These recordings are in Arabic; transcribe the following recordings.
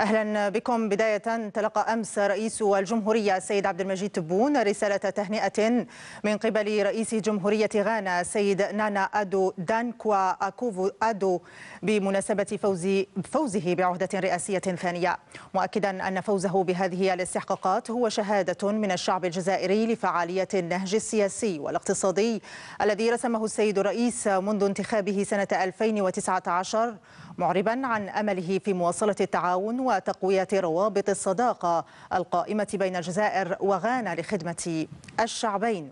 أهلا بكم بداية تلقى أمس رئيس الجمهورية السيد عبد المجيد تبون رسالة تهنئة من قبل رئيس جمهورية غانا السيد نانا أدو دانكوا أكوفو أدو بمناسبة فوز فوزه بعهدة رئاسية ثانية مؤكدا أن فوزه بهذه الاستحقاقات هو شهادة من الشعب الجزائري لفعالية النهج السياسي والاقتصادي الذي رسمه السيد الرئيس منذ انتخابه سنة 2019 معربا عن أمله في مواصلة التعاون وتقوية روابط الصداقة القائمة بين الجزائر وغانا لخدمة الشعبين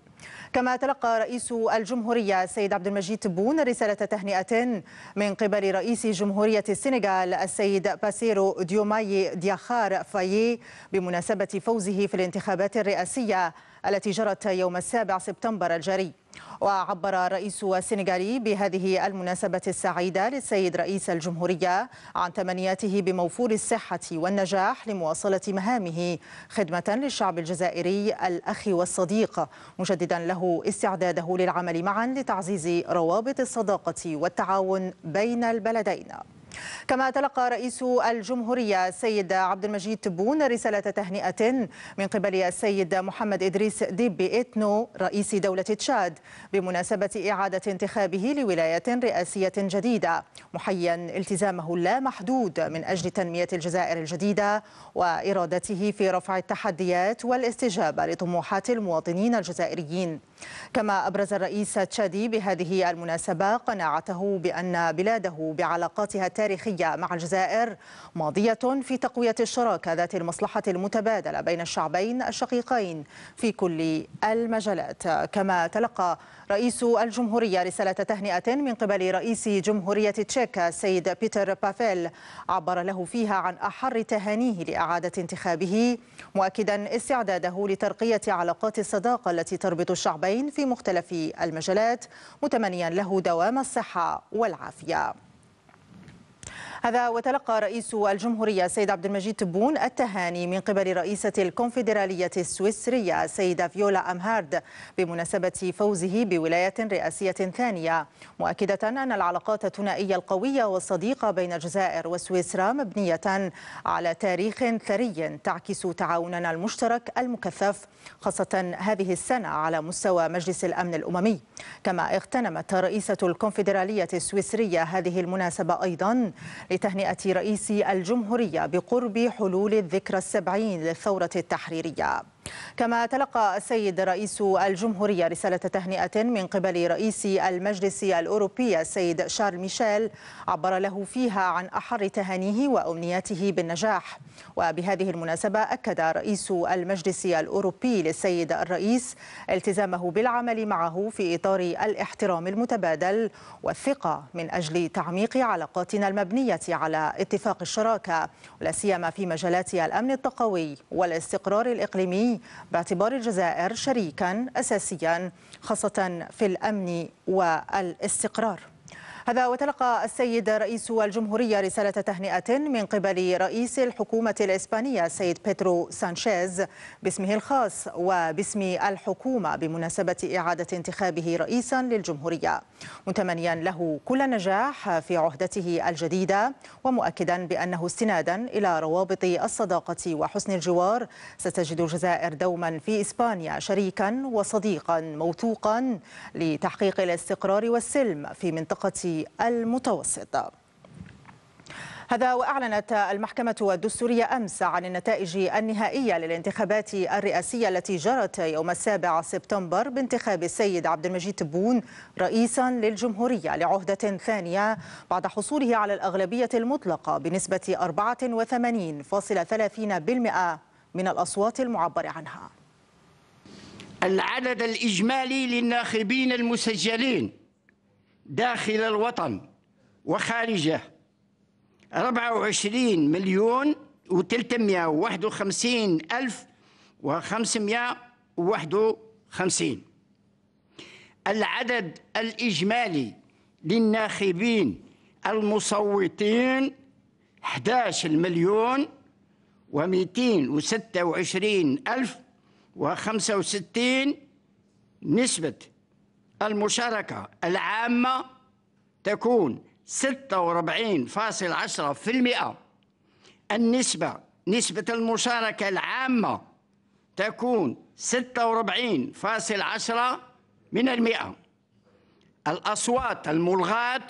كما تلقى رئيس الجمهورية السيد عبد المجيد تبون رسالة تهنئة من قبل رئيس جمهورية السنغال السيد باسيرو ديوماي دياخار فايي بمناسبة فوزه في الانتخابات الرئاسية التي جرت يوم السابع سبتمبر الجاري وعبر الرئيس السنغالي بهذه المناسبة السعيدة للسيد رئيس الجمهورية عن تمنياته بموفور الصحة والنجاح لمواصلة مهامه خدمة للشعب الجزائري الأخي والصديق مجددا مجددا له استعداده للعمل معا لتعزيز روابط الصداقة والتعاون بين البلدين كما تلقى رئيس الجمهورية السيد عبد المجيد تبون رسالة تهنئة من قبل السيد محمد إدريس ديبي إتنو رئيس دولة تشاد بمناسبة إعادة انتخابه لولاية رئاسية جديدة محيا التزامه اللامحدود من أجل تنمية الجزائر الجديدة وإرادته في رفع التحديات والاستجابة لطموحات المواطنين الجزائريين كما أبرز الرئيس تشادي بهذه المناسبة قناعته بأن بلاده بعلاقاتها التالية تاريخية مع الجزائر ماضية في تقوية الشراكة ذات المصلحة المتبادلة بين الشعبين الشقيقين في كل المجالات كما تلقى رئيس الجمهورية رسالة تهنئة من قبل رئيس جمهورية تشيكا السيد بيتر بافيل عبر له فيها عن أحر تهانيه لإعادة انتخابه مؤكدا استعداده لترقية علاقات الصداقة التي تربط الشعبين في مختلف المجالات متمنيا له دوام الصحة والعافية هذا وتلقى رئيس الجمهورية السيد عبد المجيد تبون التهاني من قبل رئيسة الكونفدرالية السويسرية السيدة فيولا أمهارد بمناسبة فوزه بولاية رئاسية ثانية مؤكدة أن العلاقات الثنائية القوية والصديقة بين الجزائر وسويسرا مبنية على تاريخ ثري تعكس تعاوننا المشترك المكثف خاصة هذه السنة على مستوى مجلس الأمن الأممي كما اغتنمت رئيسة الكونفدرالية السويسرية هذه المناسبة أيضا لتهنئة رئيس الجمهورية بقرب حلول الذكرى السبعين للثورة التحريرية كما تلقى السيد رئيس الجمهورية رسالة تهنئة من قبل رئيس المجلس الأوروبي السيد شارل ميشيل عبر له فيها عن أحر تهانيه وأمنياته بالنجاح وبهذه المناسبة أكد رئيس المجلس الأوروبي للسيد الرئيس التزامه بالعمل معه في إطار الاحترام المتبادل والثقة من أجل تعميق علاقاتنا المبنية على اتفاق الشراكة لا سيما في مجالات الأمن التقوي والاستقرار الإقليمي باعتبار الجزائر شريكا أساسيا خاصة في الأمن والاستقرار هذا وتلقى السيد رئيس الجمهورية رسالة تهنئة من قبل رئيس الحكومة الإسبانية السيد بيترو سانشيز باسمه الخاص وباسم الحكومة بمناسبة إعادة انتخابه رئيسا للجمهورية متمنيا له كل نجاح في عهدته الجديدة ومؤكدا بأنه استنادا إلى روابط الصداقة وحسن الجوار ستجد الجزائر دوما في إسبانيا شريكا وصديقا موثوقا لتحقيق الاستقرار والسلم في منطقة المتوسط هذا وأعلنت المحكمة الدستورية أمس عن النتائج النهائية للانتخابات الرئاسية التي جرت يوم السابع سبتمبر بانتخاب السيد عبد المجيد تبون رئيسا للجمهورية لعهدة ثانية بعد حصوله على الأغلبية المطلقة بنسبة 84.30% من الأصوات المعبر عنها العدد الإجمالي للناخبين المسجلين داخل الوطن وخارجه 24 مليون و351 ألف و551 العدد الإجمالي للناخبين المصوتين 11 مليون و226 ألف و65 نسبة المشاركة العامة تكون 46.10% النسبة نسبة المشاركة العامة تكون 46.10 من المئة الأصوات الملغاة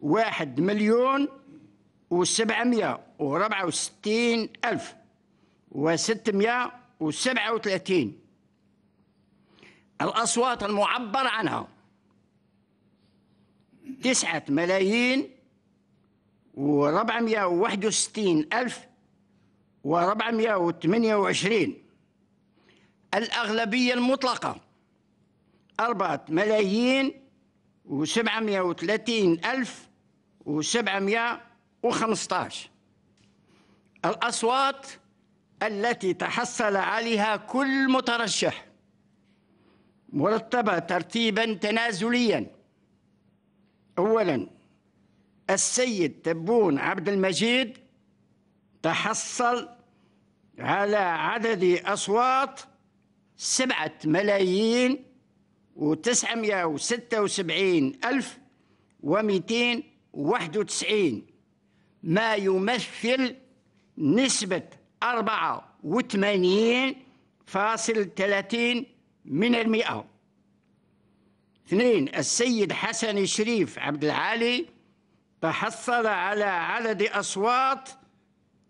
واحد مليون وسبعمية وربعة وستين ألف وستمية وسبعة وثلاثين الأصوات المعبر عنها تسعة ملايين وربعمية وواحد وستين ألف وربعمية وثمانية وعشرين الأغلبية المطلقة أربعة ملايين وسبعمية وثلاثين ألف وسبعمية وخمسطاش الأصوات التي تحصل عليها كل مترشح مرتبة ترتيبا تنازليا أولا السيد تبون عبد المجيد تحصل على عدد أصوات سبعة ملايين وتسعمائة وستة وسبعين ألف ومئتين واحد وتسعين ما يمثل نسبة أربعة وثمانين فاصل ثلاثين من المئة اثنين السيد حسن شريف عبد العالي تحصل على عدد أصوات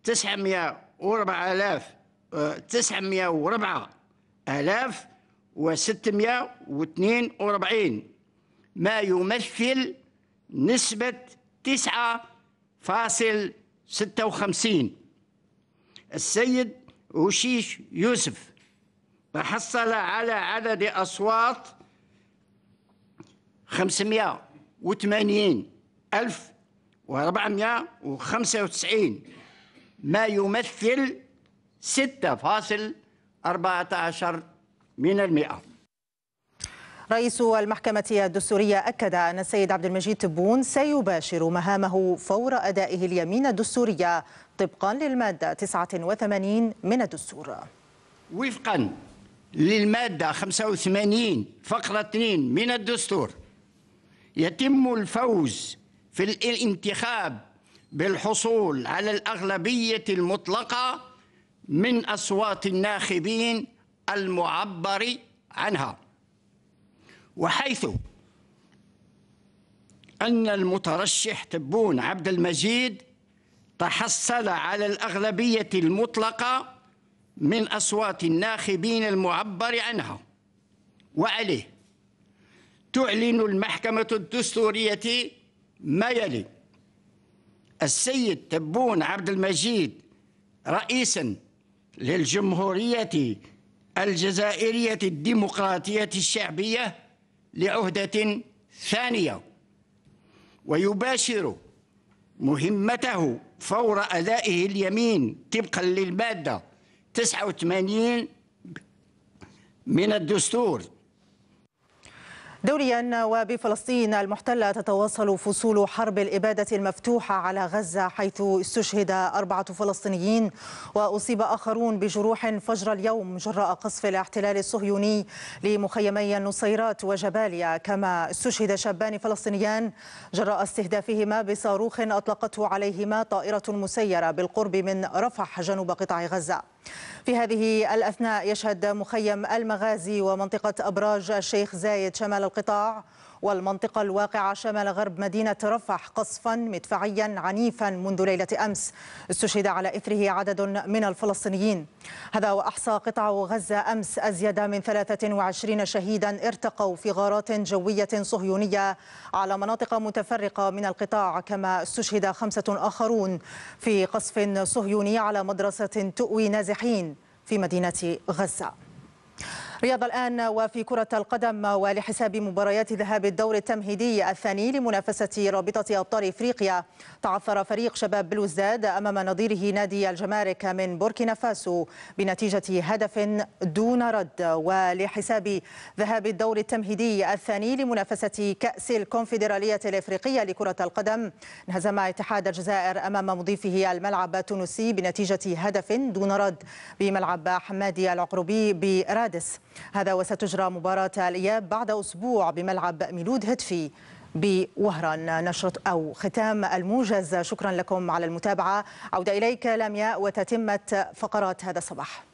تسعمية وربع آه، آلاف تسعمية وربع آلاف وستمية واثنين وربعين ما يمثل نسبة تسعة فاصل ستة وخمسين السيد وشيش يوسف فحصل على عدد أصوات 580 ألف و495 ما يمثل 6.14 من المئة رئيس المحكمة الدستورية أكد أن السيد عبد المجيد تبون سيباشر مهامه فور أدائه اليمين الدستورية طبقا للمادة 89 من الدستور وفقا للمادة 85 فقرة 2 من الدستور يتم الفوز في الانتخاب بالحصول على الأغلبية المطلقة من أصوات الناخبين المعبر عنها وحيث أن المترشح تبون عبد المجيد تحصل على الأغلبية المطلقة من أصوات الناخبين المعبر عنها وعليه تعلن المحكمة الدستورية ما يلي السيد تبون عبد المجيد رئيسا للجمهورية الجزائرية الديمقراطية الشعبية لعهدة ثانية ويباشر مهمته فور أدائه اليمين طبقا للمادة 89 من الدستور دوليا وبفلسطين المحتلة تتواصل فصول حرب الإبادة المفتوحة على غزة حيث استشهد أربعة فلسطينيين وأصيب آخرون بجروح فجر اليوم جراء قصف الاحتلال الصهيوني لمخيمي النصيرات وجباليا كما استشهد شابان فلسطينيان جراء استهدافهما بصاروخ أطلقته عليهما طائرة مسيرة بالقرب من رفح جنوب قطاع غزة في هذه الأثناء يشهد مخيم المغازي ومنطقة أبراج الشيخ زايد شمال القطاع القطاع والمنطقة الواقعة شمال غرب مدينة رفح قصفا مدفعيا عنيفا منذ ليلة أمس استشهد على إثره عدد من الفلسطينيين هذا وأحصى قطاع غزة أمس أزيد من 23 شهيدا ارتقوا في غارات جوية صهيونية على مناطق متفرقة من القطاع كما استشهد خمسة آخرون في قصف صهيوني على مدرسة تؤوي نازحين في مدينة غزة رياضة الآن وفي كرة القدم ولحساب مباريات ذهاب الدور التمهيدي الثاني لمنافسة رابطة أبطال إفريقيا تعثر فريق شباب بلوزداد أمام نظيره نادي الجمارك من بوركينا فاسو بنتيجة هدف دون رد ولحساب ذهاب الدور التمهيدي الثاني لمنافسة كأس الكونفدرالية الإفريقية لكرة القدم انهزم اتحاد الجزائر أمام مضيفه الملعب التونسي بنتيجة هدف دون رد بملعب حمادي العقربي برادس هذا وستجرى مباراة الإياب بعد أسبوع بملعب ميلود هتفي بوهران نشرة أو ختام الموجز شكرا لكم على المتابعة عودة إليك لمياء وتتمة فقرات هذا الصباح